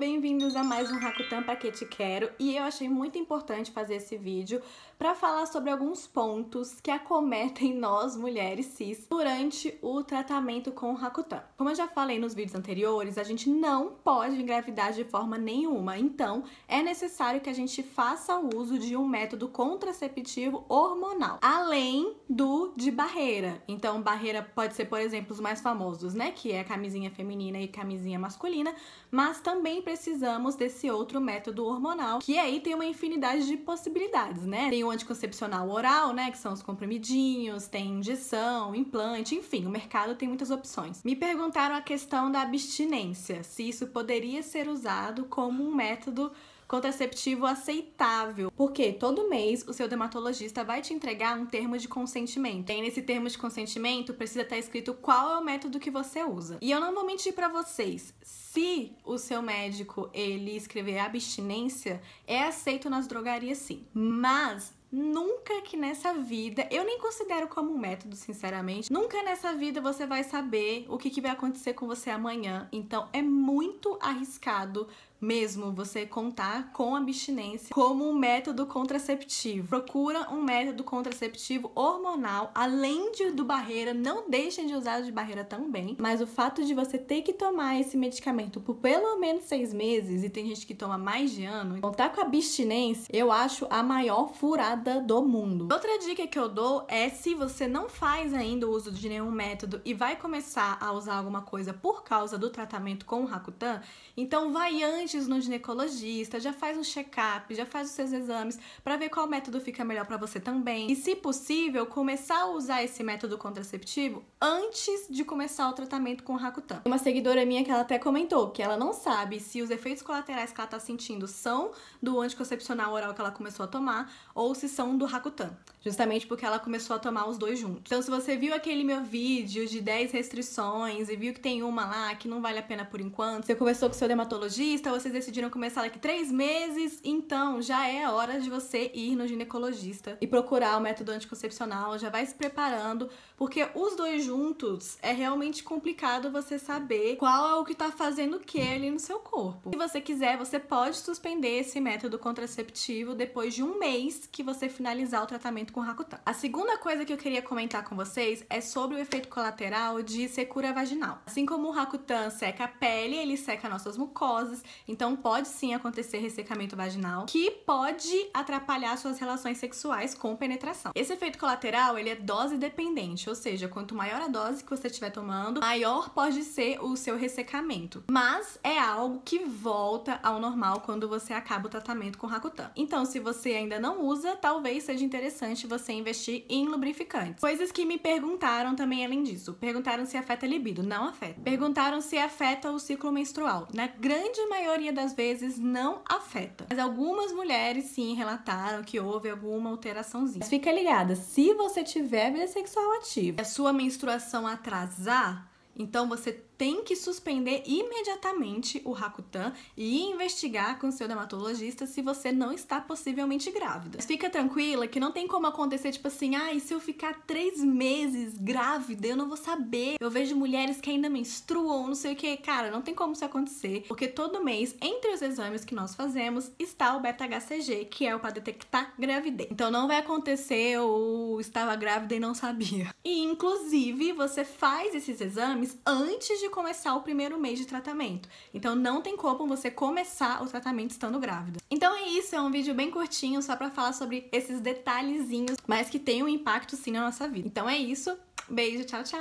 bem-vindos a mais um Rakutan Pra Que Te Quero e eu achei muito importante fazer esse vídeo para falar sobre alguns pontos que acometem nós, mulheres cis, durante o tratamento com o Como eu já falei nos vídeos anteriores, a gente não pode engravidar de forma nenhuma, então é necessário que a gente faça o uso de um método contraceptivo hormonal, além do de barreira. Então, barreira pode ser, por exemplo, os mais famosos, né, que é camisinha feminina e camisinha masculina, mas também precisamos desse outro método hormonal, que aí tem uma infinidade de possibilidades, né? Tem o anticoncepcional oral, né, que são os comprimidinhos, tem injeção, implante, enfim, o mercado tem muitas opções. Me perguntaram a questão da abstinência, se isso poderia ser usado como um método contraceptivo aceitável. Porque todo mês o seu dermatologista vai te entregar um termo de consentimento. E nesse termo de consentimento precisa estar tá escrito qual é o método que você usa. E eu não vou mentir para vocês, se o seu médico ele escrever abstinência, é aceito nas drogarias sim. Mas Nunca que nessa vida, eu nem considero como um método, sinceramente. Nunca nessa vida você vai saber o que, que vai acontecer com você amanhã. Então é muito arriscado mesmo você contar com abstinência como um método contraceptivo. Procura um método contraceptivo hormonal, além de, do barreira, não deixem de usar o de barreira também, mas o fato de você ter que tomar esse medicamento por pelo menos seis meses, e tem gente que toma mais de ano, contar com abstinência, eu acho a maior furada do mundo. Outra dica que eu dou é se você não faz ainda o uso de nenhum método e vai começar a usar alguma coisa por causa do tratamento com o Rakutan, então vai antes antes no ginecologista, já faz um check-up, já faz os seus exames para ver qual método fica melhor para você também. E se possível, começar a usar esse método contraceptivo antes de começar o tratamento com o Uma seguidora minha que ela até comentou que ela não sabe se os efeitos colaterais que ela tá sentindo são do anticoncepcional oral que ela começou a tomar ou se são do Rakutan, justamente porque ela começou a tomar os dois juntos. Então, se você viu aquele meu vídeo de 10 restrições e viu que tem uma lá que não vale a pena por enquanto, você conversou com seu dermatologista você vocês decidiram começar daqui três meses, então já é a hora de você ir no ginecologista e procurar o método anticoncepcional, já vai se preparando, porque os dois juntos é realmente complicado você saber qual é o que tá fazendo o que ali no seu corpo. Se você quiser, você pode suspender esse método contraceptivo depois de um mês que você finalizar o tratamento com Rakutan. A segunda coisa que eu queria comentar com vocês é sobre o efeito colateral de secura vaginal. Assim como o Rakutan seca a pele, ele seca nossas mucosas, então pode sim acontecer ressecamento vaginal, que pode atrapalhar suas relações sexuais com penetração. Esse efeito colateral, ele é dose dependente, ou seja, quanto maior a dose que você estiver tomando, maior pode ser o seu ressecamento. Mas é algo que volta ao normal quando você acaba o tratamento com Rakutan. Então, se você ainda não usa, talvez seja interessante você investir em lubrificantes. Coisas que me perguntaram também além disso. Perguntaram se afeta a libido, não afeta. Perguntaram se afeta o ciclo menstrual. Na grande maioria maioria das vezes não afeta. Mas algumas mulheres sim relataram que houve alguma alteraçãozinha. Mas fica ligada, se você tiver vida sexual ativa, a sua menstruação atrasar, então você tem que suspender imediatamente o Rakutan e investigar com seu dermatologista se você não está possivelmente grávida. Mas fica tranquila que não tem como acontecer, tipo assim, ai, ah, se eu ficar três meses grávida, eu não vou saber. Eu vejo mulheres que ainda menstruam, não sei o que. Cara, não tem como isso acontecer, porque todo mês, entre os exames que nós fazemos, está o beta-HCG, que é o para detectar gravidez. Então não vai acontecer ou estava grávida e não sabia. E inclusive, você faz esses exames antes de começar o primeiro mês de tratamento. Então não tem como você começar o tratamento estando grávida. Então é isso, é um vídeo bem curtinho só para falar sobre esses detalhezinhos, mas que tem um impacto sim na nossa vida. Então é isso, beijo, tchau, tchau!